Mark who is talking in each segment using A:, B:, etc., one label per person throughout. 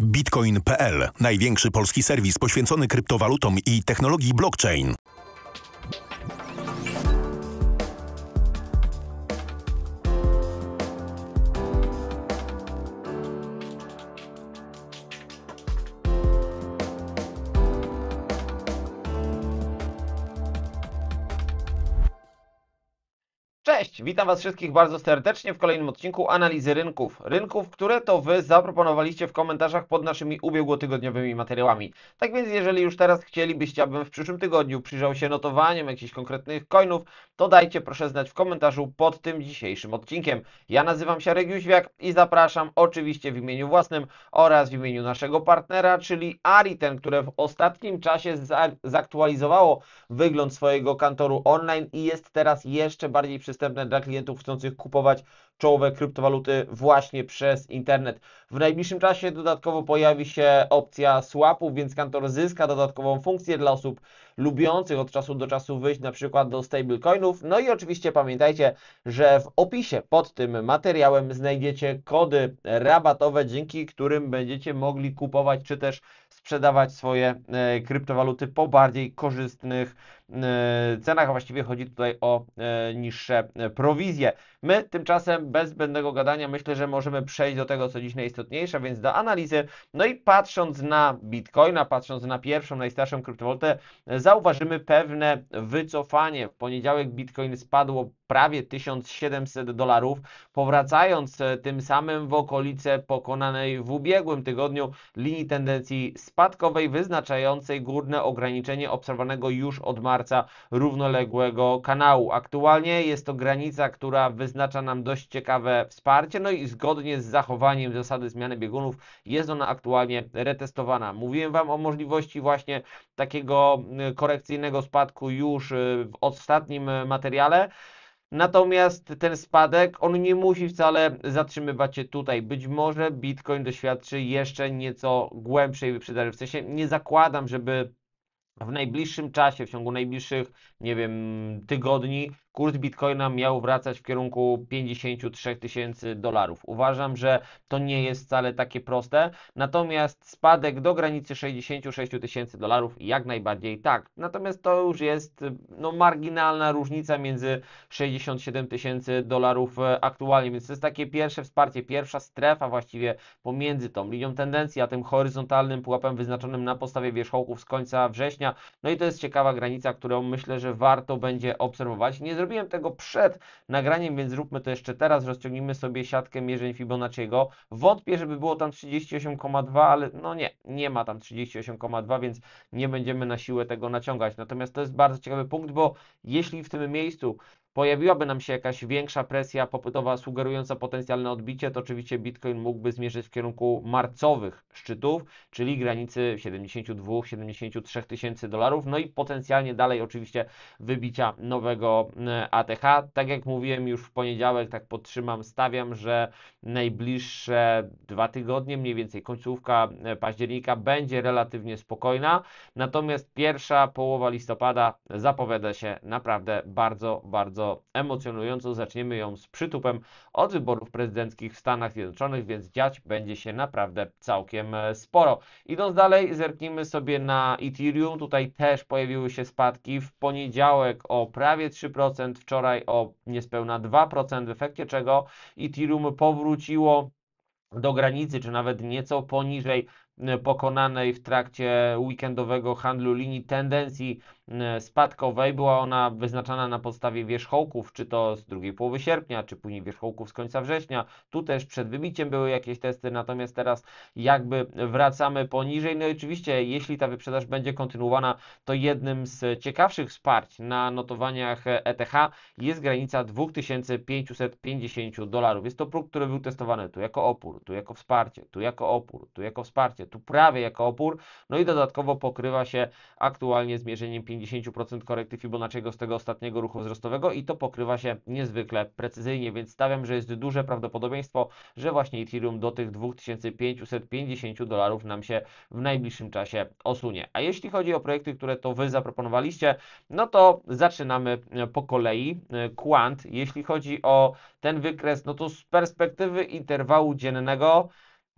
A: Bitcoin.pl, największy polski serwis poświęcony kryptowalutom i technologii blockchain. witam Was wszystkich bardzo serdecznie w kolejnym odcinku analizy rynków. Rynków, które to Wy zaproponowaliście w komentarzach pod naszymi ubiegłotygodniowymi materiałami. Tak więc, jeżeli już teraz chcielibyście, abym w przyszłym tygodniu przyjrzał się notowaniem jakichś konkretnych coinów, to dajcie proszę znać w komentarzu pod tym dzisiejszym odcinkiem. Ja nazywam się Regiuświak i zapraszam oczywiście w imieniu własnym oraz w imieniu naszego partnera, czyli Ariten, które w ostatnim czasie zaktualizowało wygląd swojego kantoru online i jest teraz jeszcze bardziej przystępne dla klientów chcących kupować czołowe kryptowaluty właśnie przez internet. W najbliższym czasie dodatkowo pojawi się opcja swapu, więc kantor zyska dodatkową funkcję dla osób lubiących od czasu do czasu wyjść na przykład do stablecoinów. No i oczywiście pamiętajcie, że w opisie pod tym materiałem znajdziecie kody rabatowe, dzięki którym będziecie mogli kupować czy też sprzedawać swoje e, kryptowaluty po bardziej korzystnych E, cenach, a właściwie chodzi tutaj o e, niższe e, prowizje. My tymczasem bez zbędnego gadania myślę, że możemy przejść do tego, co dziś najistotniejsze, więc do analizy. No i patrząc na Bitcoina, patrząc na pierwszą, najstarszą kryptowalutę, zauważymy pewne wycofanie. W poniedziałek Bitcoin spadło prawie 1700 dolarów, powracając tym samym w okolice pokonanej w ubiegłym tygodniu linii tendencji spadkowej, wyznaczającej górne ograniczenie obserwowanego już od marca równoległego kanału. Aktualnie jest to granica, która wyznacza nam dość ciekawe wsparcie, no i zgodnie z zachowaniem zasady zmiany biegunów jest ona aktualnie retestowana. Mówiłem Wam o możliwości właśnie takiego y, korekcyjnego spadku już y, w ostatnim y, materiale. Natomiast ten spadek, on nie musi wcale zatrzymywać się tutaj. Być może Bitcoin doświadczy jeszcze nieco głębszej wyprzedaży. W sensie nie zakładam, żeby w najbliższym czasie, w ciągu najbliższych, nie wiem, tygodni kurs bitcoina miał wracać w kierunku 53 tysięcy dolarów. Uważam, że to nie jest wcale takie proste, natomiast spadek do granicy 66 tysięcy dolarów jak najbardziej tak. Natomiast to już jest no, marginalna różnica między 67 tysięcy dolarów e, aktualnie, więc to jest takie pierwsze wsparcie, pierwsza strefa właściwie pomiędzy tą linią tendencji, a tym horyzontalnym pułapem wyznaczonym na podstawie wierzchołków z końca września. No i to jest ciekawa granica, którą myślę, że warto będzie obserwować. Nie zrobiłem tego przed nagraniem, więc zróbmy to jeszcze teraz. Rozciągnijmy sobie siatkę mierzeń Fibonacciego. Wątpię, żeby było tam 38,2, ale no nie, nie ma tam 38,2, więc nie będziemy na siłę tego naciągać. Natomiast to jest bardzo ciekawy punkt, bo jeśli w tym miejscu pojawiłaby nam się jakaś większa presja popytowa sugerująca potencjalne odbicie, to oczywiście Bitcoin mógłby zmierzyć w kierunku marcowych szczytów, czyli granicy 72-73 tysięcy dolarów, no i potencjalnie dalej oczywiście wybicia nowego e, ATH. Tak jak mówiłem już w poniedziałek, tak podtrzymam, stawiam, że najbliższe dwa tygodnie, mniej więcej końcówka e, października będzie relatywnie spokojna, natomiast pierwsza połowa listopada zapowiada się naprawdę bardzo, bardzo emocjonującą emocjonująco. Zaczniemy ją z przytupem od wyborów prezydenckich w Stanach Zjednoczonych, więc dziać będzie się naprawdę całkiem e, sporo. Idąc dalej, zerknijmy sobie na Ethereum. Tutaj też pojawiły się spadki w poniedziałek o prawie 3%, wczoraj o niespełna 2%, w efekcie czego Ethereum powróciło do granicy, czy nawet nieco poniżej e, pokonanej w trakcie weekendowego handlu linii tendencji E, spadkowej. Była ona wyznaczana na podstawie wierzchołków, czy to z drugiej połowy sierpnia, czy później wierzchołków z końca września. Tu też przed wybiciem były jakieś testy, natomiast teraz jakby wracamy poniżej. No i oczywiście, jeśli ta wyprzedaż będzie kontynuowana, to jednym z ciekawszych wsparć na notowaniach ETH jest granica 2550 dolarów. Jest to próg, który był testowany tu jako opór, tu jako wsparcie, tu jako opór, tu jako wsparcie, tu prawie jako opór. No i dodatkowo pokrywa się aktualnie zmierzeniem 50 90% korekty Fibonacciego z tego ostatniego ruchu wzrostowego i to pokrywa się niezwykle precyzyjnie, więc stawiam, że jest duże prawdopodobieństwo, że właśnie Ethereum do tych 2550 dolarów nam się w najbliższym czasie osunie. A jeśli chodzi o projekty, które to Wy zaproponowaliście, no to zaczynamy e, po kolei. E, quant, jeśli chodzi o ten wykres, no to z perspektywy interwału dziennego,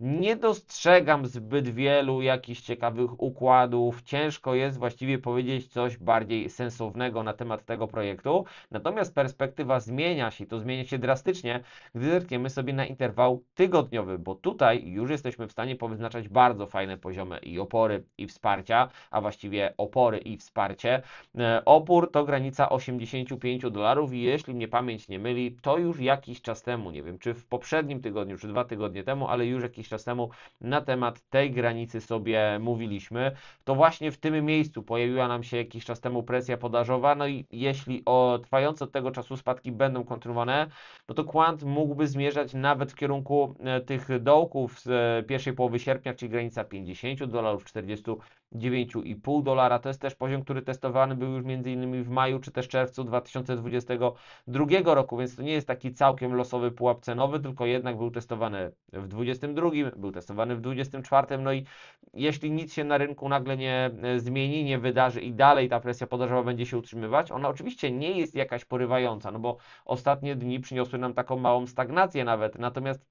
A: nie dostrzegam zbyt wielu jakichś ciekawych układów. Ciężko jest właściwie powiedzieć coś bardziej sensownego na temat tego projektu. Natomiast perspektywa zmienia się i to zmienia się drastycznie, gdy zerkniemy sobie na interwał tygodniowy, bo tutaj już jesteśmy w stanie powyznaczać bardzo fajne poziomy i opory, i wsparcia, a właściwie opory i wsparcie. E, opór to granica 85 dolarów i jeśli mnie pamięć nie myli, to już jakiś czas temu, nie wiem czy w poprzednim tygodniu, czy dwa tygodnie temu, ale już jakiś czas temu na temat tej granicy sobie mówiliśmy, to właśnie w tym miejscu pojawiła nam się jakiś czas temu presja podażowa, no i jeśli o, trwające od tego czasu spadki będą kontynuowane, no to kwant mógłby zmierzać nawet w kierunku e, tych dołków z e, pierwszej połowy sierpnia, czyli granica 50 dolarów, 40 9,5 dolara. To jest też poziom, który testowany był już między innymi w maju czy też czerwcu 2022 roku, więc to nie jest taki całkiem losowy pułap cenowy, tylko jednak był testowany w 22, był testowany w 24. No i jeśli nic się na rynku nagle nie e, zmieni, nie wydarzy i dalej ta presja podażowa będzie się utrzymywać, ona oczywiście nie jest jakaś porywająca, no bo ostatnie dni przyniosły nam taką małą stagnację nawet. Natomiast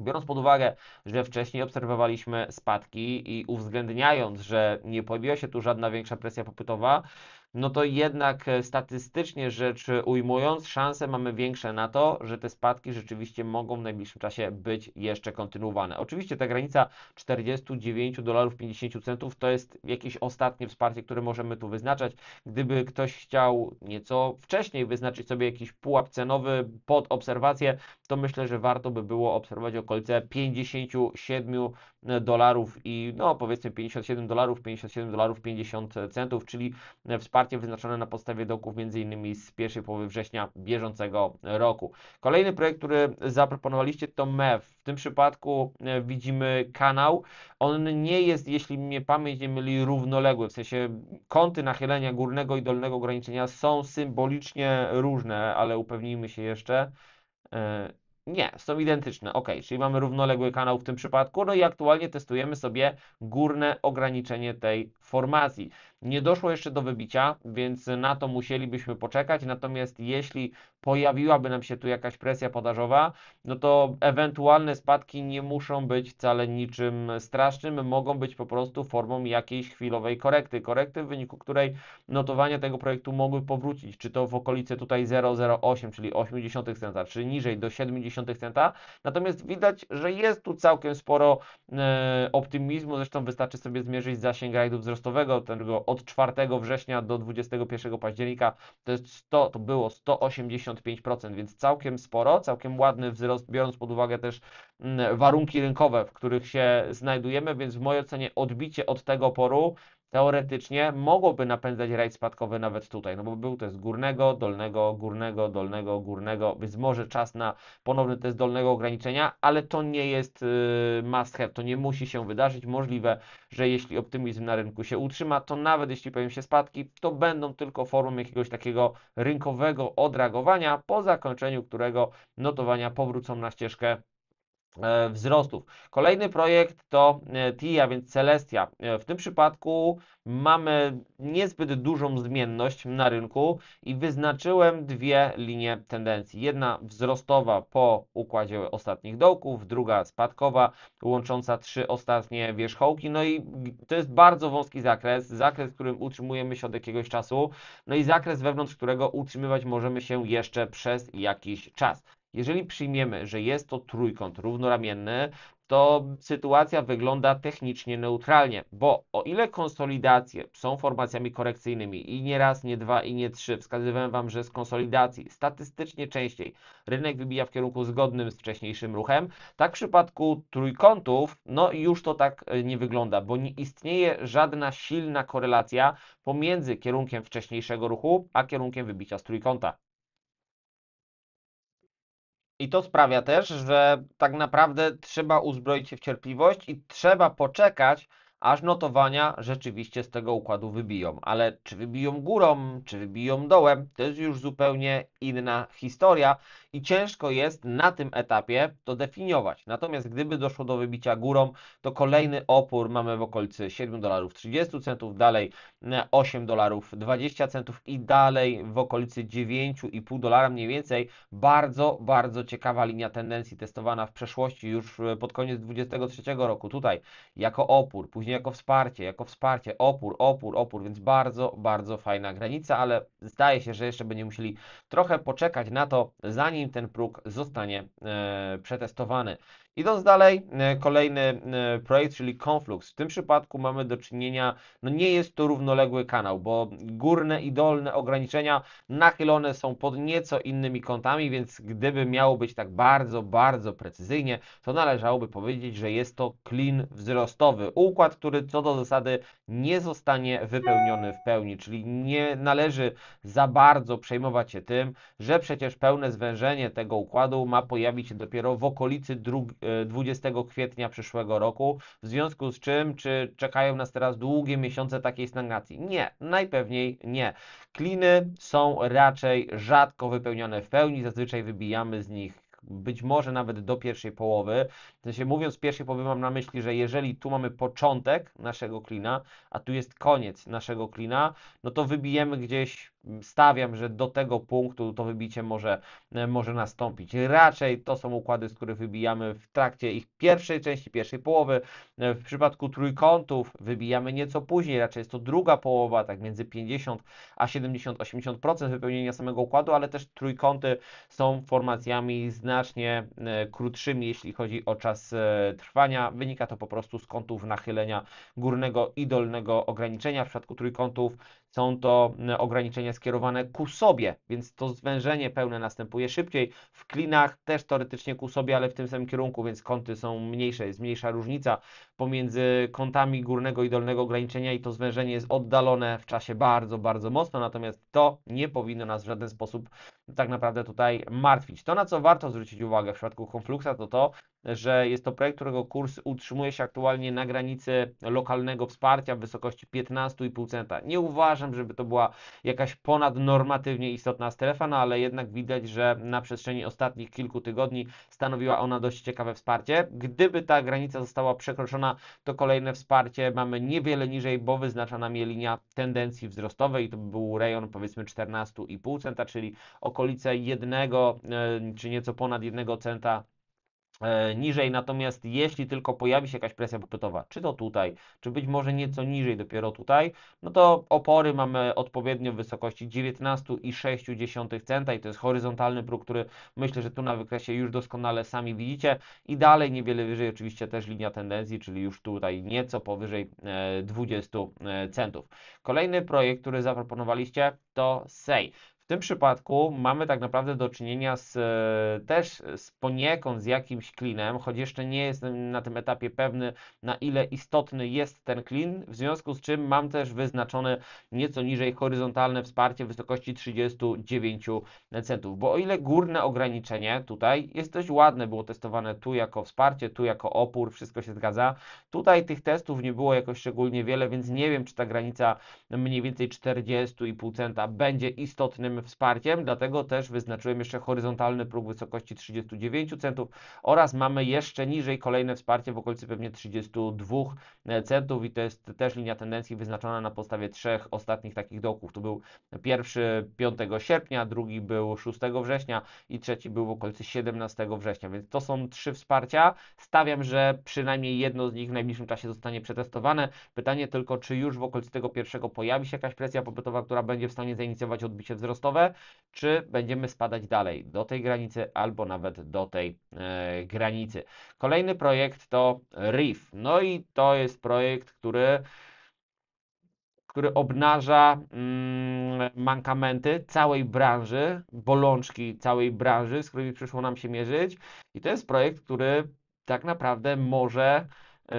A: Biorąc pod uwagę, że wcześniej obserwowaliśmy spadki i uwzględniając, że nie pojawiła się tu żadna większa presja popytowa, no to jednak e, statystycznie rzecz ujmując, szanse mamy większe na to, że te spadki rzeczywiście mogą w najbliższym czasie być jeszcze kontynuowane. Oczywiście ta granica 49 dolarów 50 centów to jest jakieś ostatnie wsparcie, które możemy tu wyznaczać. Gdyby ktoś chciał nieco wcześniej wyznaczyć sobie jakiś pułap cenowy pod obserwację, to myślę, że warto by było obserwować okolice 57 e, dolarów i no powiedzmy 57 dolarów, 57 dolarów 50 centów, czyli e, wsparcie wyznaczone na podstawie doków m.in. z pierwszej połowy września bieżącego roku. Kolejny projekt, który zaproponowaliście to MEF. W tym przypadku e, widzimy kanał. On nie jest, jeśli mnie pamięć nie myli, równoległy, w sensie kąty nachylenia górnego i dolnego ograniczenia są symbolicznie różne, ale upewnijmy się jeszcze. Nie, są identyczne. Ok, czyli mamy równoległy kanał w tym przypadku, no i aktualnie testujemy sobie górne ograniczenie tej formacji. Nie doszło jeszcze do wybicia, więc na to musielibyśmy poczekać. Natomiast jeśli pojawiłaby nam się tu jakaś presja podażowa, no to ewentualne spadki nie muszą być wcale niczym strasznym, mogą być po prostu formą jakiejś chwilowej korekty. Korekty, w wyniku której notowania tego projektu mogły powrócić, czy to w okolice tutaj 0,08, czyli 0,8 centa, czy niżej do 0,7 centa. Natomiast widać, że jest tu całkiem sporo e, optymizmu, zresztą wystarczy sobie zmierzyć zasięg rajdu wzrostowego, tego od 4 września do 21 października to, jest 100, to było 185%, więc całkiem sporo, całkiem ładny wzrost, biorąc pod uwagę też mm, warunki rynkowe, w których się znajdujemy, więc w mojej ocenie odbicie od tego poru teoretycznie mogłoby napędzać rajd spadkowy nawet tutaj, no bo był test górnego, dolnego, górnego, dolnego, górnego, więc może czas na ponowny test dolnego ograniczenia, ale to nie jest y, must have, to nie musi się wydarzyć. Możliwe, że jeśli optymizm na rynku się utrzyma, to nawet jeśli pojawią się spadki, to będą tylko formą jakiegoś takiego rynkowego odragowania, po zakończeniu którego notowania powrócą na ścieżkę E, wzrostów. Kolejny projekt to e, TIA, więc Celestia. E, w tym przypadku mamy niezbyt dużą zmienność na rynku i wyznaczyłem dwie linie tendencji. Jedna wzrostowa po układzie ostatnich dołków, druga spadkowa, łącząca trzy ostatnie wierzchołki. No i to jest bardzo wąski zakres, zakres, w którym utrzymujemy się od jakiegoś czasu, no i zakres wewnątrz którego utrzymywać możemy się jeszcze przez jakiś czas. Jeżeli przyjmiemy, że jest to trójkąt równoramienny, to sytuacja wygląda technicznie neutralnie, bo o ile konsolidacje są formacjami korekcyjnymi i nie raz, nie dwa i nie trzy, wskazywałem Wam, że z konsolidacji statystycznie częściej rynek wybija w kierunku zgodnym z wcześniejszym ruchem, tak w przypadku trójkątów, no już to tak e, nie wygląda, bo nie istnieje żadna silna korelacja pomiędzy kierunkiem wcześniejszego ruchu, a kierunkiem wybicia z trójkąta. I to sprawia też, że tak naprawdę trzeba uzbroić się w cierpliwość i trzeba poczekać, aż notowania rzeczywiście z tego układu wybiją. Ale czy wybiją górą, czy wybiją dołem, to jest już zupełnie inna historia i ciężko jest na tym etapie to definiować. Natomiast gdyby doszło do wybicia górą, to kolejny opór mamy w okolicy 7 dolarów 30 centów, dalej 8 e, dolarów 20 centów i dalej w okolicy 9,5 dolara mniej więcej. Bardzo, bardzo ciekawa linia tendencji testowana w przeszłości już e, pod koniec 2023 roku. Tutaj jako opór, później jako wsparcie, jako wsparcie, opór, opór, opór, więc bardzo, bardzo fajna granica, ale zdaje się, że jeszcze będziemy musieli trochę poczekać na to, zanim zanim ten próg zostanie e, przetestowany. Idąc dalej, e, kolejny e, projekt, czyli Conflux. W tym przypadku mamy do czynienia, no nie jest to równoległy kanał, bo górne i dolne ograniczenia nachylone są pod nieco innymi kątami, więc gdyby miało być tak bardzo, bardzo precyzyjnie, to należałoby powiedzieć, że jest to klin wzrostowy. Układ, który co do zasady nie zostanie wypełniony w pełni, czyli nie należy za bardzo przejmować się tym, że przecież pełne zwężenie tego układu ma pojawić się dopiero w okolicy drugiej 20 y, kwietnia przyszłego roku, w związku z czym, czy czekają nas teraz długie miesiące takiej stagnacji? Nie, najpewniej nie. Kliny są raczej rzadko wypełnione w pełni, zazwyczaj wybijamy z nich być może nawet do pierwszej połowy. W sensie mówiąc pierwszej połowy mam na myśli, że jeżeli tu mamy początek naszego klina, a tu jest koniec naszego klina, no to wybijemy gdzieś stawiam, że do tego punktu to wybicie może, e, może nastąpić. Raczej to są układy, z których wybijamy w trakcie ich pierwszej części, pierwszej połowy. E, w przypadku trójkątów wybijamy nieco później, raczej jest to druga połowa, tak między 50 a 70-80% wypełnienia samego układu, ale też trójkąty są formacjami znacznie e, krótszymi, jeśli chodzi o czas trwania. Wynika to po prostu z kątów nachylenia górnego i dolnego ograniczenia. W przypadku trójkątów są to ograniczenia skierowane ku sobie, więc to zwężenie pełne następuje szybciej. W klinach też teoretycznie ku sobie, ale w tym samym kierunku, więc kąty są mniejsze, jest mniejsza różnica pomiędzy kątami górnego i dolnego ograniczenia i to zwężenie jest oddalone w czasie bardzo, bardzo mocno, natomiast to nie powinno nas w żaden sposób tak naprawdę tutaj martwić. To, na co warto zwrócić uwagę w przypadku konfluksa, to to, że jest to projekt, którego kurs utrzymuje się aktualnie na granicy lokalnego wsparcia w wysokości 15,5%. centa. Nie uważam, żeby to była jakaś ponadnormatywnie istotna strefa, no ale jednak widać, że na przestrzeni ostatnich kilku tygodni stanowiła ona dość ciekawe wsparcie. Gdyby ta granica została przekroczona, to kolejne wsparcie mamy niewiele niżej, bo wyznaczana nam linia tendencji wzrostowej i to był rejon powiedzmy 14,5%, centa, czyli okolice 1 e, czy nieco ponad 1 centa E, niżej, natomiast jeśli tylko pojawi się jakaś presja popytowa, czy to tutaj, czy być może nieco niżej dopiero tutaj, no to opory mamy odpowiednio w wysokości 19,6 centa i to jest horyzontalny próg, który myślę, że tu na wykresie już doskonale sami widzicie i dalej niewiele wyżej oczywiście też linia tendencji, czyli już tutaj nieco powyżej 20 e, e, centów. Kolejny projekt, który zaproponowaliście to SEI tym przypadku mamy tak naprawdę do czynienia z, e, też z poniekąd z jakimś klinem, choć jeszcze nie jestem na tym etapie pewny, na ile istotny jest ten klin, w związku z czym mam też wyznaczone nieco niżej horyzontalne wsparcie w wysokości 39 centów, bo o ile górne ograniczenie tutaj jest dość ładne, było testowane tu jako wsparcie, tu jako opór, wszystko się zgadza, tutaj tych testów nie było jakoś szczególnie wiele, więc nie wiem, czy ta granica mniej więcej 40,5 centa będzie istotnym wsparciem, dlatego też wyznaczyłem jeszcze horyzontalny próg wysokości 39 centów oraz mamy jeszcze niżej kolejne wsparcie w okolicy pewnie 32 e, centów i to jest też linia tendencji wyznaczona na podstawie trzech ostatnich takich dołków. Tu był pierwszy 5 sierpnia, drugi był 6 września i trzeci był w okolicy 17 września, więc to są trzy wsparcia. Stawiam, że przynajmniej jedno z nich w najbliższym czasie zostanie przetestowane. Pytanie tylko, czy już w okolicy tego pierwszego pojawi się jakaś presja popytowa, która będzie w stanie zainicjować odbicie wzrostu wzrostowe, czy będziemy spadać dalej do tej granicy albo nawet do tej e, granicy. Kolejny projekt to RIF. No i to jest projekt, który który obnaża mm, mankamenty całej branży, bolączki całej branży, z którymi przyszło nam się mierzyć. I to jest projekt, który tak naprawdę może e,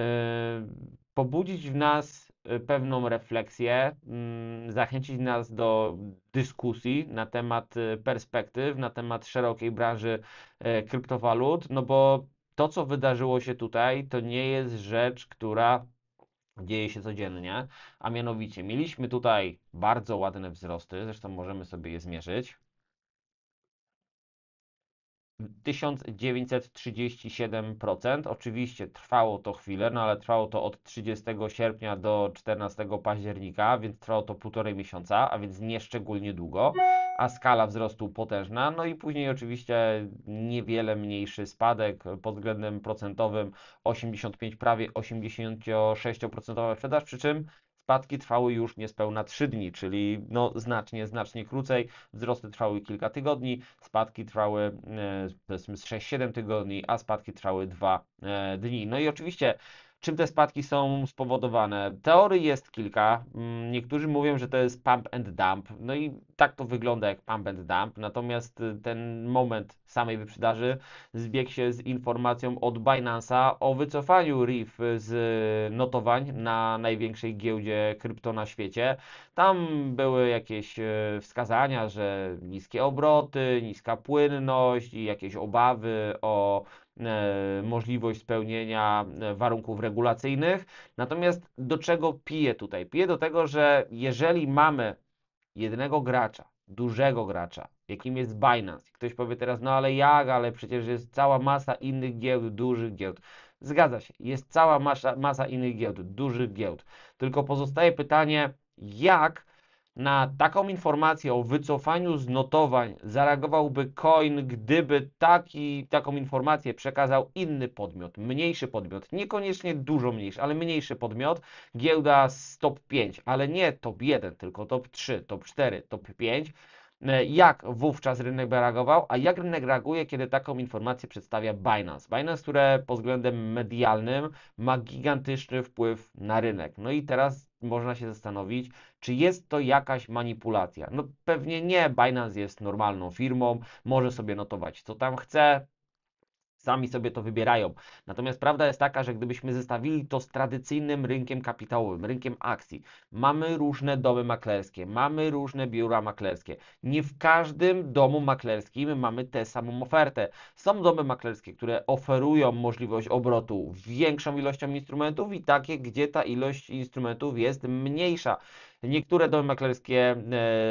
A: pobudzić w nas Y, pewną refleksję, mm, zachęcić nas do dyskusji na temat y, perspektyw, na temat szerokiej branży y, kryptowalut, no bo to, co wydarzyło się tutaj, to nie jest rzecz, która dzieje się codziennie, a mianowicie mieliśmy tutaj bardzo ładne wzrosty, zresztą możemy sobie je zmierzyć. 1937%. Oczywiście trwało to chwilę, no ale trwało to od 30 sierpnia do 14 października, więc trwało to półtorej miesiąca, a więc nie szczególnie długo, a skala wzrostu potężna. No i później oczywiście niewiele mniejszy spadek pod względem procentowym 85, prawie 86% sprzedaż, przy czym Spadki trwały już niespełna 3 dni, czyli no znacznie, znacznie krócej. Wzrosty trwały kilka tygodni, spadki trwały e, powiedzmy z 6-7 tygodni, a spadki trwały 2 e, dni. No i oczywiście czym te spadki są spowodowane. Teorii jest kilka. Mm, niektórzy mówią, że to jest pump and dump. No i tak to wygląda jak pump and dump. Natomiast y, ten moment samej wyprzedaży zbiegł się z informacją od Binance'a o wycofaniu RIF y, z y, notowań na największej giełdzie krypto na świecie. Tam były jakieś wskazania, że niskie obroty, niska płynność i jakieś obawy o E, możliwość spełnienia e, warunków regulacyjnych. Natomiast do czego piję tutaj? Piję do tego, że jeżeli mamy jednego gracza, dużego gracza, jakim jest Binance, ktoś powie teraz, no ale jak, ale przecież jest cała masa innych giełd, dużych giełd. Zgadza się, jest cała masa, masa innych giełd, dużych giełd. Tylko pozostaje pytanie, jak na taką informację o wycofaniu z notowań zareagowałby coin, gdyby taki, taką informację przekazał inny podmiot, mniejszy podmiot, niekoniecznie dużo mniejszy, ale mniejszy podmiot, giełda z top 5, ale nie top 1, tylko top 3, top 4, top 5. E, jak wówczas rynek by reagował, a jak rynek reaguje, kiedy taką informację przedstawia Binance? Binance, które pod względem medialnym ma gigantyczny wpływ na rynek. No i teraz można się zastanowić, czy jest to jakaś manipulacja? No pewnie nie. Binance jest normalną firmą, może sobie notować co tam chce, sami sobie to wybierają. Natomiast prawda jest taka, że gdybyśmy zestawili to z tradycyjnym rynkiem kapitałowym, rynkiem akcji, mamy różne domy maklerskie, mamy różne biura maklerskie. Nie w każdym domu maklerskim mamy tę samą ofertę. Są domy maklerskie, które oferują możliwość obrotu większą ilością instrumentów i takie, gdzie ta ilość instrumentów jest mniejsza. Niektóre domy maklerskie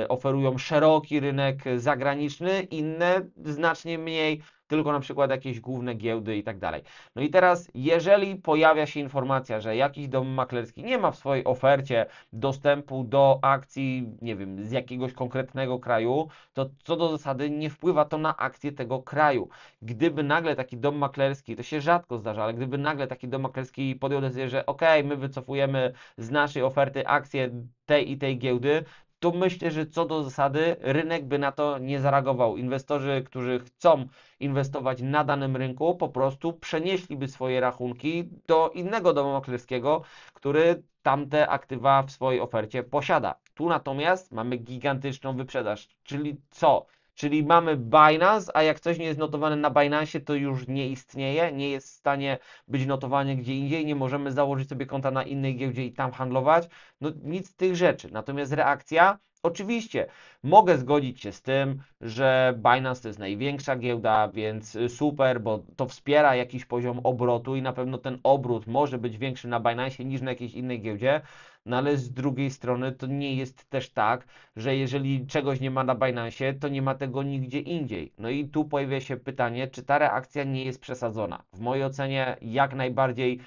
A: e, oferują szeroki rynek zagraniczny, inne znacznie mniej tylko na przykład jakieś główne giełdy i tak dalej. No i teraz, jeżeli pojawia się informacja, że jakiś dom maklerski nie ma w swojej ofercie dostępu do akcji, nie wiem, z jakiegoś konkretnego kraju, to co do zasady nie wpływa to na akcję tego kraju. Gdyby nagle taki dom maklerski, to się rzadko zdarza, ale gdyby nagle taki dom maklerski podjął decyzję, że ok, my wycofujemy z naszej oferty akcję tej i tej giełdy, tu myślę, że co do zasady rynek by na to nie zareagował. Inwestorzy, którzy chcą inwestować na danym rynku, po prostu przenieśliby swoje rachunki do innego domu maklerskiego, który tamte aktywa w swojej ofercie posiada. Tu natomiast mamy gigantyczną wyprzedaż, czyli co? Czyli mamy Binance, a jak coś nie jest notowane na Binance, to już nie istnieje, nie jest w stanie być notowane gdzie indziej, nie możemy założyć sobie konta na innej giełdzie i tam handlować. No nic z tych rzeczy. Natomiast reakcja Oczywiście mogę zgodzić się z tym, że Binance to jest największa giełda, więc y, super, bo to wspiera jakiś poziom obrotu i na pewno ten obrót może być większy na Binance niż na jakiejś innej giełdzie no ale z drugiej strony to nie jest też tak, że jeżeli czegoś nie ma na Binance, to nie ma tego nigdzie indziej. No i tu pojawia się pytanie, czy ta reakcja nie jest przesadzona. W mojej ocenie jak najbardziej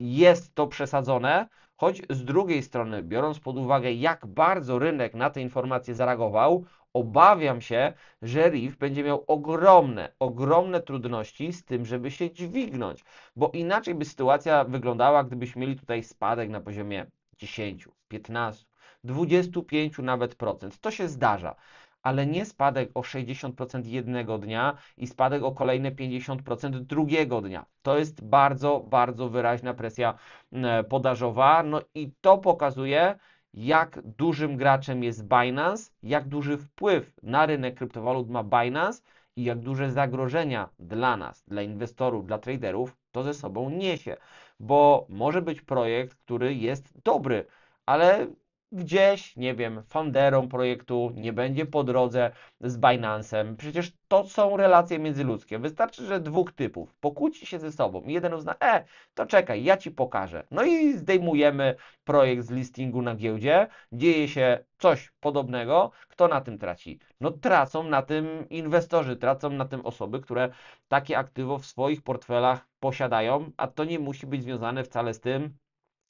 A: jest to przesadzone, choć z drugiej strony, biorąc pod uwagę, jak bardzo rynek na te informacje zareagował, obawiam się, że RIF będzie miał ogromne, ogromne trudności z tym, żeby się dźwignąć, bo inaczej by sytuacja wyglądała, gdybyśmy mieli tutaj spadek na poziomie 10, 15, 25 nawet procent. To się zdarza, ale nie spadek o 60% jednego dnia i spadek o kolejne 50% drugiego dnia. To jest bardzo, bardzo wyraźna presja e, podażowa. No i to pokazuje, jak dużym graczem jest Binance, jak duży wpływ na rynek kryptowalut ma Binance i jak duże zagrożenia dla nas, dla inwestorów, dla traderów to ze sobą niesie bo może być projekt, który jest dobry, ale gdzieś, nie wiem, fanderą projektu, nie będzie po drodze z Binance'em. Przecież to są relacje międzyludzkie. Wystarczy, że dwóch typów pokłóci się ze sobą. Jeden uzna, e, to czekaj, ja ci pokażę. No i zdejmujemy projekt z listingu na giełdzie. Dzieje się coś podobnego. Kto na tym traci? No tracą na tym inwestorzy, tracą na tym osoby, które takie aktywo w swoich portfelach posiadają, a to nie musi być związane wcale z tym,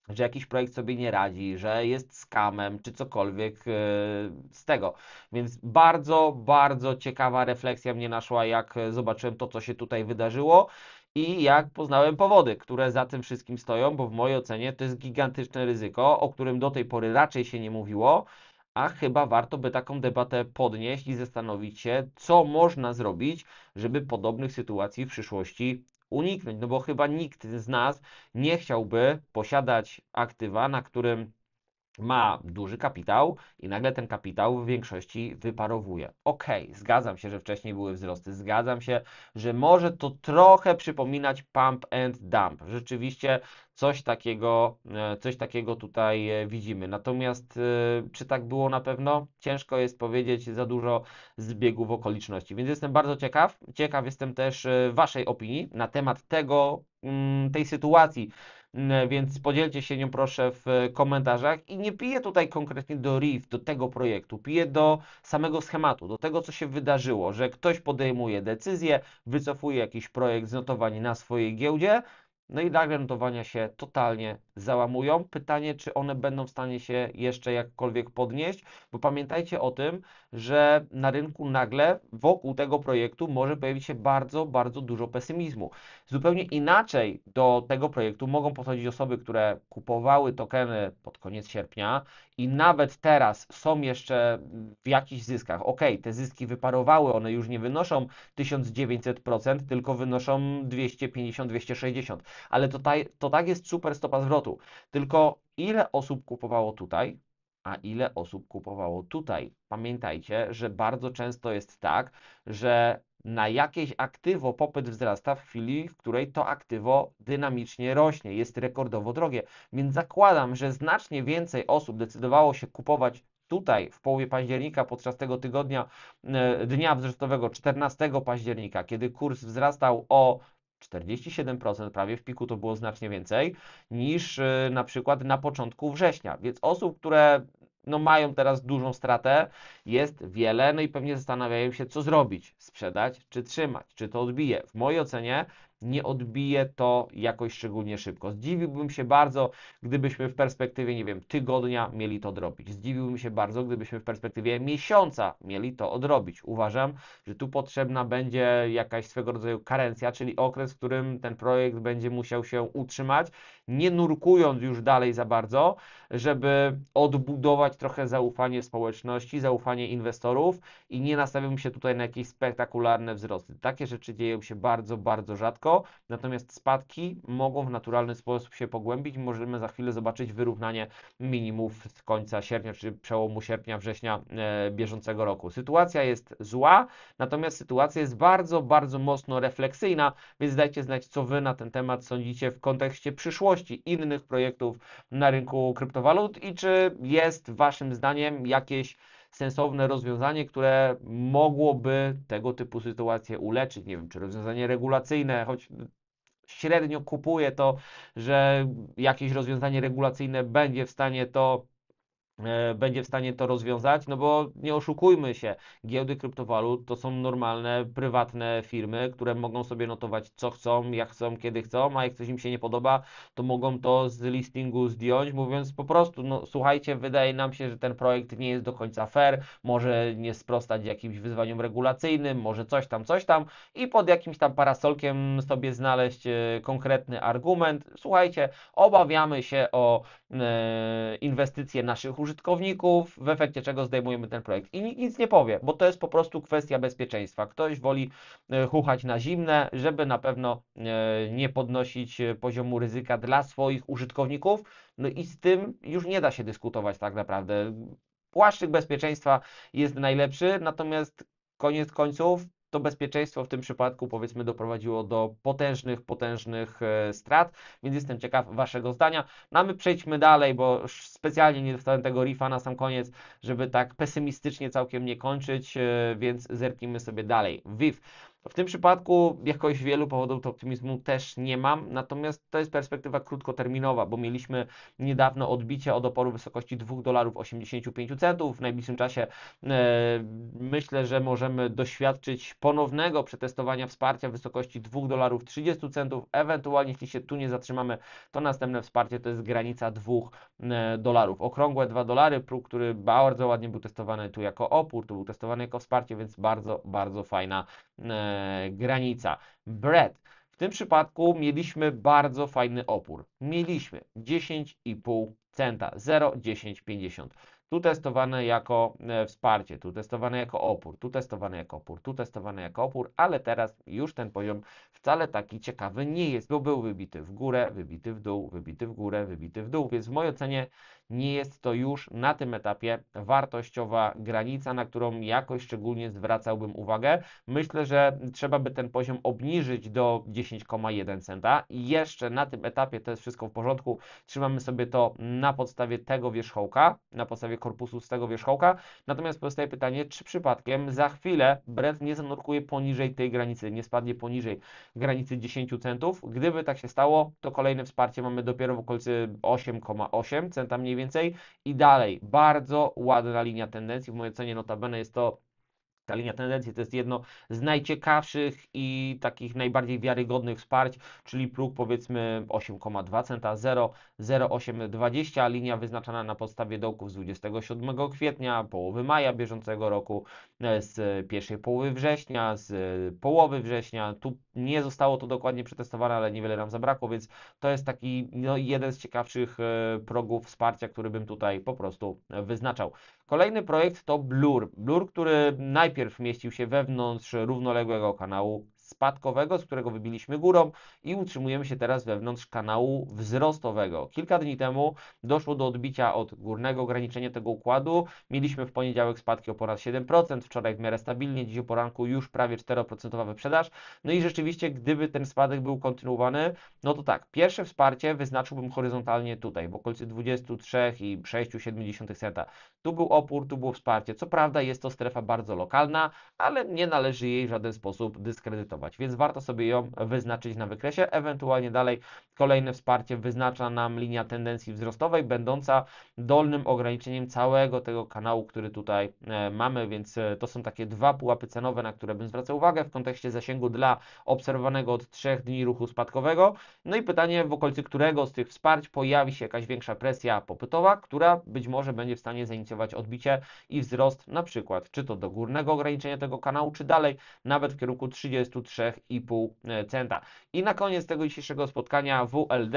A: że jakiś projekt sobie nie radzi, że jest skamem, czy cokolwiek e, z tego. Więc bardzo, bardzo ciekawa refleksja mnie naszła, jak zobaczyłem to, co się tutaj wydarzyło i jak poznałem powody, które za tym wszystkim stoją, bo w mojej ocenie to jest gigantyczne ryzyko, o którym do tej pory raczej się nie mówiło, a chyba warto by taką debatę podnieść i zastanowić się, co można zrobić, żeby podobnych sytuacji w przyszłości uniknąć, no bo chyba nikt z nas nie chciałby posiadać aktywa, na którym ma duży kapitał i nagle ten kapitał w większości wyparowuje. Ok, zgadzam się, że wcześniej były wzrosty, zgadzam się, że może to trochę przypominać pump and dump. Rzeczywiście coś takiego, e, coś takiego tutaj e, widzimy. Natomiast e, czy tak było na pewno? Ciężko jest powiedzieć za dużo zbiegów okoliczności. Więc jestem bardzo ciekaw. Ciekaw jestem też Waszej opinii na temat tego, mm, tej sytuacji więc podzielcie się nią proszę w e, komentarzach i nie piję tutaj konkretnie do RIF, do tego projektu, piję do samego schematu, do tego co się wydarzyło, że ktoś podejmuje decyzję, wycofuje jakiś projekt z notowań na swojej giełdzie, no i zagwarantowania się totalnie załamują. Pytanie, czy one będą w stanie się jeszcze jakkolwiek podnieść, bo pamiętajcie o tym, że na rynku nagle wokół tego projektu może pojawić się bardzo, bardzo dużo pesymizmu. Zupełnie inaczej do tego projektu mogą podchodzić osoby, które kupowały tokeny pod koniec sierpnia i nawet teraz są jeszcze w jakichś zyskach. Ok, te zyski wyparowały, one już nie wynoszą 1900%, tylko wynoszą 250-260 ale to, taj, to tak jest super stopa zwrotu. Tylko ile osób kupowało tutaj, a ile osób kupowało tutaj? Pamiętajcie, że bardzo często jest tak, że na jakieś aktywo popyt wzrasta w chwili, w której to aktywo dynamicznie rośnie, jest rekordowo drogie. Więc zakładam, że znacznie więcej osób decydowało się kupować tutaj w połowie października podczas tego tygodnia e, dnia wzrostowego 14 października, kiedy kurs wzrastał o 47% prawie, w piku to było znacznie więcej, niż y, na przykład na początku września. Więc osób, które no, mają teraz dużą stratę, jest wiele, no i pewnie zastanawiają się, co zrobić: sprzedać czy trzymać, czy to odbije. W mojej ocenie nie odbije to jakoś szczególnie szybko. Zdziwiłbym się bardzo, gdybyśmy w perspektywie, nie wiem, tygodnia mieli to odrobić. Zdziwiłbym się bardzo, gdybyśmy w perspektywie miesiąca mieli to odrobić. Uważam, że tu potrzebna będzie jakaś swego rodzaju karencja, czyli okres, w którym ten projekt będzie musiał się utrzymać nie nurkując już dalej za bardzo, żeby odbudować trochę zaufanie społeczności, zaufanie inwestorów i nie nastawiłbym się tutaj na jakieś spektakularne wzrosty. Takie rzeczy dzieją się bardzo, bardzo rzadko, natomiast spadki mogą w naturalny sposób się pogłębić. Możemy za chwilę zobaczyć wyrównanie minimów z końca sierpnia czy przełomu sierpnia, września e, bieżącego roku. Sytuacja jest zła, natomiast sytuacja jest bardzo, bardzo mocno refleksyjna, więc dajcie znać, co Wy na ten temat sądzicie w kontekście przyszłości przyszłości innych projektów na rynku kryptowalut i czy jest Waszym zdaniem jakieś sensowne rozwiązanie, które mogłoby tego typu sytuacje uleczyć? Nie wiem, czy rozwiązanie regulacyjne, choć średnio kupuję to, że jakieś rozwiązanie regulacyjne będzie w stanie to E, będzie w stanie to rozwiązać, no bo nie oszukujmy się, giełdy kryptowalut to są normalne, prywatne firmy, które mogą sobie notować co chcą, jak chcą, kiedy chcą, a jak coś im się nie podoba, to mogą to z listingu zdjąć, mówiąc po prostu, no słuchajcie, wydaje nam się, że ten projekt nie jest do końca fair, może nie sprostać jakimś wyzwaniom regulacyjnym, może coś tam, coś tam i pod jakimś tam parasolkiem sobie znaleźć e, konkretny argument, słuchajcie, obawiamy się o e, inwestycje naszych użytkowników, w efekcie czego zdejmujemy ten projekt. I nikt nic nie powie, bo to jest po prostu kwestia bezpieczeństwa. Ktoś woli e, chuchać na zimne, żeby na pewno e, nie podnosić e, poziomu ryzyka dla swoich użytkowników. No i z tym już nie da się dyskutować tak naprawdę. Płaszczyk bezpieczeństwa jest najlepszy, natomiast koniec końców to bezpieczeństwo w tym przypadku powiedzmy doprowadziło do potężnych, potężnych e, strat, więc jestem ciekaw Waszego zdania. No a my przejdźmy dalej, bo specjalnie nie dostałem tego rifa na sam koniec, żeby tak pesymistycznie całkiem nie kończyć, e, więc zerknijmy sobie dalej. VIV. No, w tym przypadku jakoś wielu powodów do optymizmu też nie mam, natomiast to jest perspektywa krótkoterminowa, bo mieliśmy niedawno odbicie od oporu wysokości 2 dolarów 85 centów. W najbliższym czasie e, myślę, że możemy doświadczyć ponownego przetestowania wsparcia w wysokości 2 dolarów 30 centów. Ewentualnie, jeśli się tu nie zatrzymamy, to następne wsparcie to jest granica 2 e, dolarów. Okrągłe 2 dolary, próg, który bardzo ładnie był testowany tu jako opór, tu był testowany jako wsparcie, więc bardzo, bardzo fajna. E, E, granica. Bread. W tym przypadku mieliśmy bardzo fajny opór. Mieliśmy 10,5 centa, 0,1050. Tu testowane jako e, wsparcie, tu testowane jako opór, tu testowane jako opór, tu testowane jako opór, ale teraz już ten poziom wcale taki ciekawy nie jest, bo był wybity w górę, wybity w dół, wybity w górę, wybity w dół, więc w mojej ocenie nie jest to już na tym etapie wartościowa granica, na którą jakoś szczególnie zwracałbym uwagę. Myślę, że trzeba by ten poziom obniżyć do 10,1 centa. Jeszcze na tym etapie to jest wszystko w porządku. Trzymamy sobie to na podstawie tego wierzchołka, na podstawie korpusu z tego wierzchołka. Natomiast pozostaje pytanie, czy przypadkiem za chwilę Brent nie zanurkuje poniżej tej granicy, nie spadnie poniżej granicy 10 centów. Gdyby tak się stało, to kolejne wsparcie mamy dopiero w okolicy 8,8 centa mniej więcej więcej i dalej. Bardzo ładna linia tendencji, w mojej ocenie notabene jest to ta linia tendencji to jest jedno z najciekawszych i takich najbardziej wiarygodnych wsparć, czyli próg powiedzmy 8,2 centa, 0,0820, linia wyznaczana na podstawie dołków z 27 kwietnia, połowy maja bieżącego roku, e, z pierwszej połowy września, z połowy września. Tu nie zostało to dokładnie przetestowane, ale niewiele nam zabrakło, więc to jest taki no, jeden z ciekawszych e, progów wsparcia, który bym tutaj po prostu wyznaczał. Kolejny projekt to Blur. Blur, który najpierw mieścił się wewnątrz równoległego kanału spadkowego, z którego wybiliśmy górą i utrzymujemy się teraz wewnątrz kanału wzrostowego. Kilka dni temu doszło do odbicia od górnego ograniczenia tego układu. Mieliśmy w poniedziałek spadki o ponad 7%, wczoraj w miarę stabilnie, dziś o poranku już prawie 4% wyprzedaż. No i rzeczywiście, gdyby ten spadek był kontynuowany, no to tak, pierwsze wsparcie wyznaczyłbym horyzontalnie tutaj, w okolicy 23,670 centa. Tu był opór, tu było wsparcie. Co prawda jest to strefa bardzo lokalna, ale nie należy jej w żaden sposób dyskredytować więc warto sobie ją wyznaczyć na wykresie. Ewentualnie dalej kolejne wsparcie wyznacza nam linia tendencji wzrostowej, będąca dolnym ograniczeniem całego tego kanału, który tutaj e, mamy, więc e, to są takie dwa pułapy cenowe, na które bym zwracał uwagę w kontekście zasięgu dla obserwowanego od trzech dni ruchu spadkowego. No i pytanie, w okolicy którego z tych wsparć pojawi się jakaś większa presja popytowa, która być może będzie w stanie zainicjować odbicie i wzrost na przykład, czy to do górnego ograniczenia tego kanału, czy dalej, nawet w kierunku 33 3,5 e, centa. I na koniec tego dzisiejszego spotkania WLD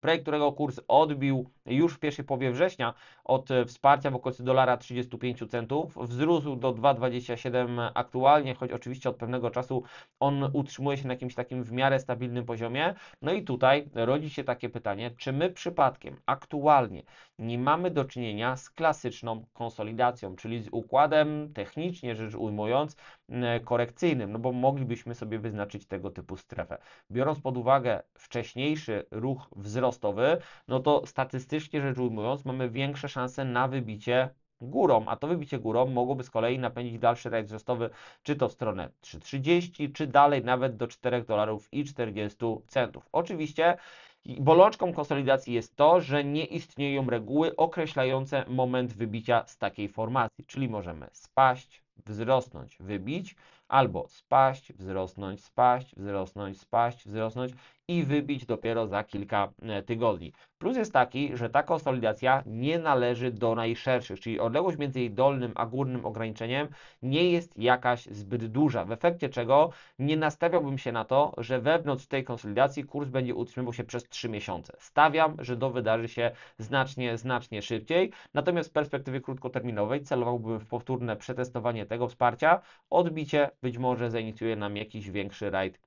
A: projekt, którego kurs odbił już w pierwszej połowie września od e, wsparcia w okolicy dolara 35 centów, wzrósł do 2,27 aktualnie, choć oczywiście od pewnego czasu on utrzymuje się na jakimś takim w miarę stabilnym poziomie. No i tutaj rodzi się takie pytanie, czy my przypadkiem aktualnie nie mamy do czynienia z klasyczną konsolidacją, czyli z układem technicznie rzecz ujmując, E, korekcyjnym, no bo moglibyśmy sobie wyznaczyć tego typu strefę. Biorąc pod uwagę wcześniejszy ruch wzrostowy, no to statystycznie rzecz ujmując, mamy większe szanse na wybicie górą, a to wybicie górą mogłoby z kolei napędzić dalszy raj wzrostowy, czy to w stronę 3,30, czy dalej nawet do 4 dolarów i 40 centów. Oczywiście bolączką konsolidacji jest to, że nie istnieją reguły określające moment wybicia z takiej formacji, czyli możemy spaść, wzrosnąć, wybić albo spaść, wzrosnąć, spaść, wzrosnąć, spaść, wzrosnąć i wybić dopiero za kilka e, tygodni. Plus jest taki, że ta konsolidacja nie należy do najszerszych, czyli odległość między jej dolnym a górnym ograniczeniem nie jest jakaś zbyt duża, w efekcie czego nie nastawiałbym się na to, że wewnątrz tej konsolidacji kurs będzie utrzymywał się przez 3 miesiące. Stawiam, że to wydarzy się znacznie, znacznie szybciej, natomiast w perspektywie krótkoterminowej celowałbym w powtórne przetestowanie tego wsparcia, odbicie, być może zainicjuje nam jakiś większy rajd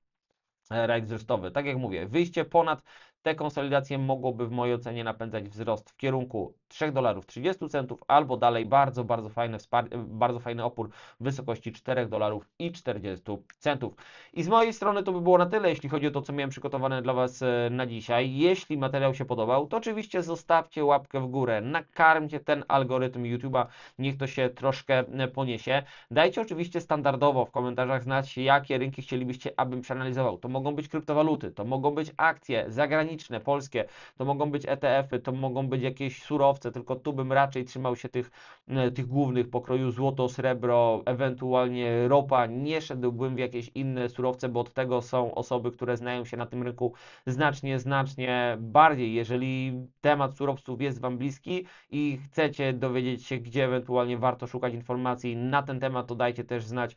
A: e, rajd wzrostowy. Tak jak mówię, wyjście ponad te konsolidacje mogłoby w mojej ocenie napędzać wzrost w kierunku 3 dolarów 30 centów albo dalej bardzo, bardzo fajny, bardzo fajny opór w wysokości 4 dolarów i 40 centów. I z mojej strony to by było na tyle, jeśli chodzi o to, co miałem przygotowane dla Was e, na dzisiaj. Jeśli materiał się podobał, to oczywiście zostawcie łapkę w górę, nakarmcie ten algorytm YouTube'a, niech to się troszkę e, poniesie. Dajcie oczywiście standardowo w komentarzach znać, jakie rynki chcielibyście, abym przeanalizował. To mogą być kryptowaluty, to mogą być akcje zagraniczne, zagraniczne, polskie, to mogą być ETF-y, to mogą być jakieś surowce, tylko tu bym raczej trzymał się tych, e, tych głównych pokroju złoto, srebro, ewentualnie ropa, nie szedłbym w jakieś inne surowce, bo od tego są osoby, które znają się na tym rynku znacznie, znacznie bardziej. Jeżeli temat surowców jest Wam bliski i chcecie dowiedzieć się, gdzie ewentualnie warto szukać informacji na ten temat, to dajcie też znać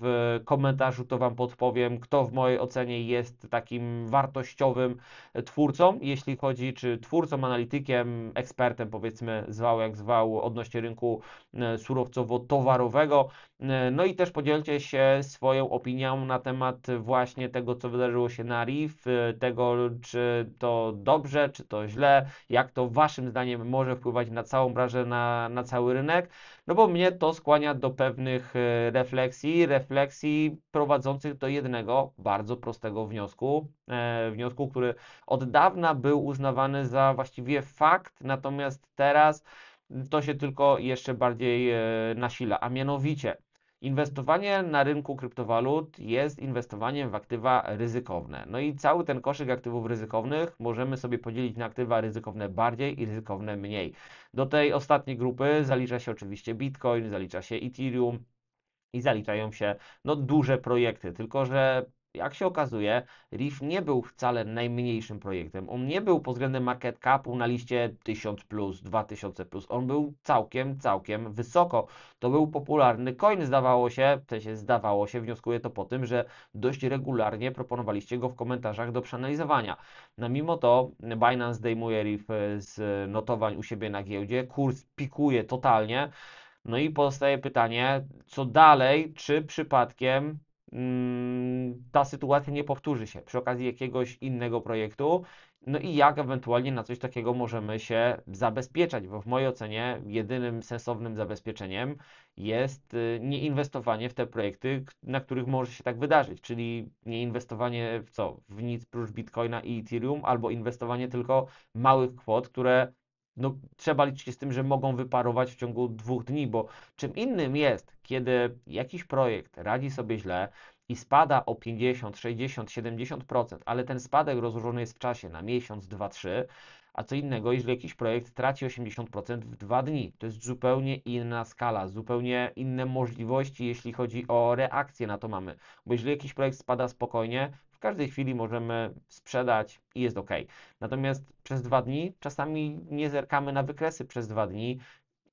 A: w komentarzu to Wam podpowiem, kto w mojej ocenie jest takim wartościowym twórcą, jeśli chodzi, czy twórcą, analitykiem, ekspertem, powiedzmy, zwał jak zwał, odnośnie rynku e, surowcowo-towarowego. E, no i też podzielcie się swoją opinią na temat właśnie tego, co wydarzyło się na RIF, e, tego, czy to dobrze, czy to źle, jak to Waszym zdaniem może wpływać na całą branżę, na, na cały rynek, no bo mnie to skłania do pewnych e, refleksji, refleksji prowadzących do jednego bardzo prostego wniosku, wniosku, który od dawna był uznawany za właściwie fakt, natomiast teraz to się tylko jeszcze bardziej e, nasila, a mianowicie Inwestowanie na rynku kryptowalut jest inwestowaniem w aktywa ryzykowne. No i cały ten koszyk aktywów ryzykownych możemy sobie podzielić na aktywa ryzykowne bardziej i ryzykowne mniej. Do tej ostatniej grupy zalicza się oczywiście Bitcoin, zalicza się Ethereum i zaliczają się no, duże projekty. Tylko, że jak się okazuje, Reef nie był wcale najmniejszym projektem. On nie był pod względem market capu na liście 1000 plus, 2000 plus. On był całkiem, całkiem wysoko. To był popularny coin, zdawało się, zdawało się, wnioskuję to po tym, że dość regularnie proponowaliście go w komentarzach do przeanalizowania. No mimo to Binance zdejmuje Reef e, z notowań u siebie na giełdzie, kurs pikuje totalnie. No i pozostaje pytanie, co dalej, czy przypadkiem Mm, ta sytuacja nie powtórzy się przy okazji jakiegoś innego projektu. No i jak ewentualnie na coś takiego możemy się zabezpieczać, bo w mojej ocenie jedynym sensownym zabezpieczeniem jest y, nieinwestowanie w te projekty, na których może się tak wydarzyć, czyli nieinwestowanie w co? W nic prócz Bitcoina i Ethereum, albo inwestowanie tylko małych kwot, które no, trzeba liczyć się z tym, że mogą wyparować w ciągu dwóch dni, bo czym innym jest, kiedy jakiś projekt radzi sobie źle i spada o 50, 60, 70%, ale ten spadek rozłożony jest w czasie na miesiąc, dwa, trzy, a co innego, jeżeli jakiś projekt traci 80% w dwa dni. To jest zupełnie inna skala, zupełnie inne możliwości, jeśli chodzi o reakcję na to mamy. Bo jeżeli jakiś projekt spada spokojnie, każdej chwili możemy sprzedać i jest ok. Natomiast przez dwa dni czasami nie zerkamy na wykresy przez dwa dni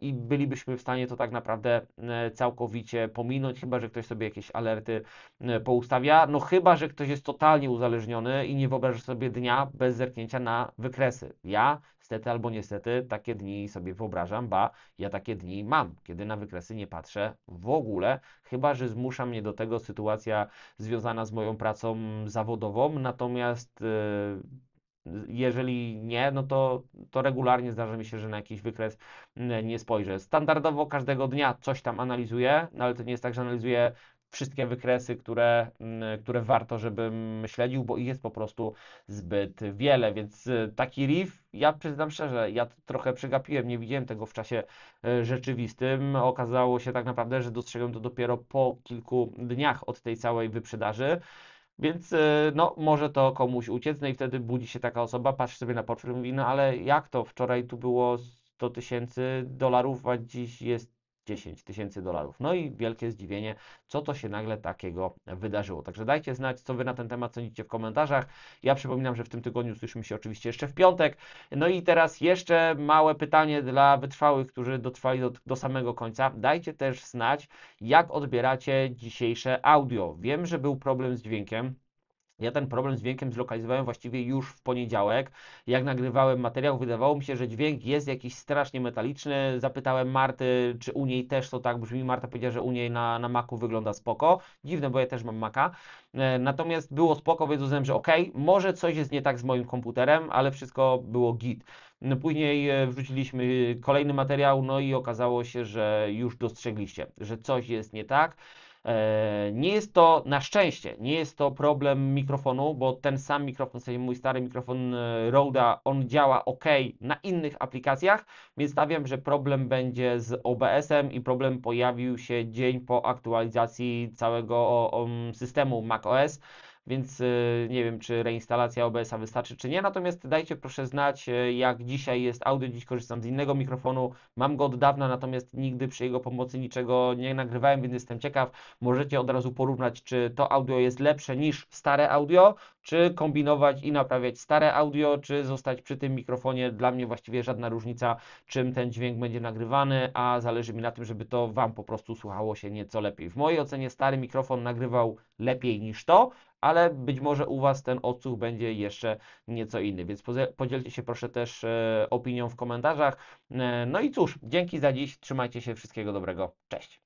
A: i bylibyśmy w stanie to tak naprawdę e, całkowicie pominąć, chyba że ktoś sobie jakieś alerty e, poustawia. No chyba, że ktoś jest totalnie uzależniony i nie wyobraża sobie dnia bez zerknięcia na wykresy. Ja stety albo niestety takie dni sobie wyobrażam, ba, ja takie dni mam, kiedy na wykresy nie patrzę w ogóle, chyba że zmusza mnie do tego sytuacja związana z moją pracą zawodową, natomiast. Yy, jeżeli nie, no to, to regularnie zdarza mi się, że na jakiś wykres mm, nie spojrzę. Standardowo każdego dnia coś tam analizuję, no ale to nie jest tak, że analizuję wszystkie wykresy, które, mm, które warto, żebym śledził, bo ich jest po prostu zbyt wiele, więc y, taki riff, ja przyznam szczerze, ja trochę przegapiłem, nie widziałem tego w czasie y, rzeczywistym. Okazało się tak naprawdę, że dostrzegłem to dopiero po kilku dniach od tej całej wyprzedaży. Więc e, no, może to komuś uciec, no i wtedy budzi się taka osoba, patrzy sobie na portfel i mówi, no ale jak to wczoraj tu było 100 tysięcy dolarów, a dziś jest 10 tysięcy dolarów. No i wielkie zdziwienie, co to się nagle takiego wydarzyło. Także dajcie znać, co Wy na ten temat sądzicie w komentarzach. Ja przypominam, że w tym tygodniu słyszymy się oczywiście jeszcze w piątek. No i teraz jeszcze małe pytanie dla wytrwałych, którzy dotrwali do, do samego końca. Dajcie też znać, jak odbieracie dzisiejsze audio. Wiem, że był problem z dźwiękiem. Ja ten problem z dźwiękiem zlokalizowałem właściwie już w poniedziałek. Jak nagrywałem materiał, wydawało mi się, że dźwięk jest jakiś strasznie metaliczny. Zapytałem Marty, czy u niej też to tak brzmi. Marta powiedziała, że u niej na, na Macu wygląda spoko. Dziwne, bo ja też mam Maca. E, natomiast było spoko, więc uznałem, że ok, może coś jest nie tak z moim komputerem, ale wszystko było git. No, później e, wrzuciliśmy kolejny materiał, no i okazało się, że już dostrzegliście, że coś jest nie tak. E, nie jest to na szczęście, nie jest to problem mikrofonu, bo ten sam mikrofon, w sensie mój stary mikrofon e, Roda, on działa ok na innych aplikacjach, więc stawiam, że problem będzie z OBS-em i problem pojawił się dzień po aktualizacji całego systemu macOS więc y, nie wiem, czy reinstalacja OBS-a wystarczy, czy nie. Natomiast dajcie proszę znać, y, jak dzisiaj jest audio. Dziś korzystam z innego mikrofonu. Mam go od dawna, natomiast nigdy przy jego pomocy niczego nie nagrywałem, więc jestem ciekaw. Możecie od razu porównać, czy to audio jest lepsze niż stare audio, czy kombinować i naprawiać stare audio, czy zostać przy tym mikrofonie. Dla mnie właściwie żadna różnica, czym ten dźwięk będzie nagrywany, a zależy mi na tym, żeby to Wam po prostu słuchało się nieco lepiej. W mojej ocenie stary mikrofon nagrywał lepiej niż to, ale być może u Was ten odsłuch będzie jeszcze nieco inny, więc podzielcie się proszę też e, opinią w komentarzach. E, no i cóż, dzięki za dziś, trzymajcie się, wszystkiego dobrego, cześć!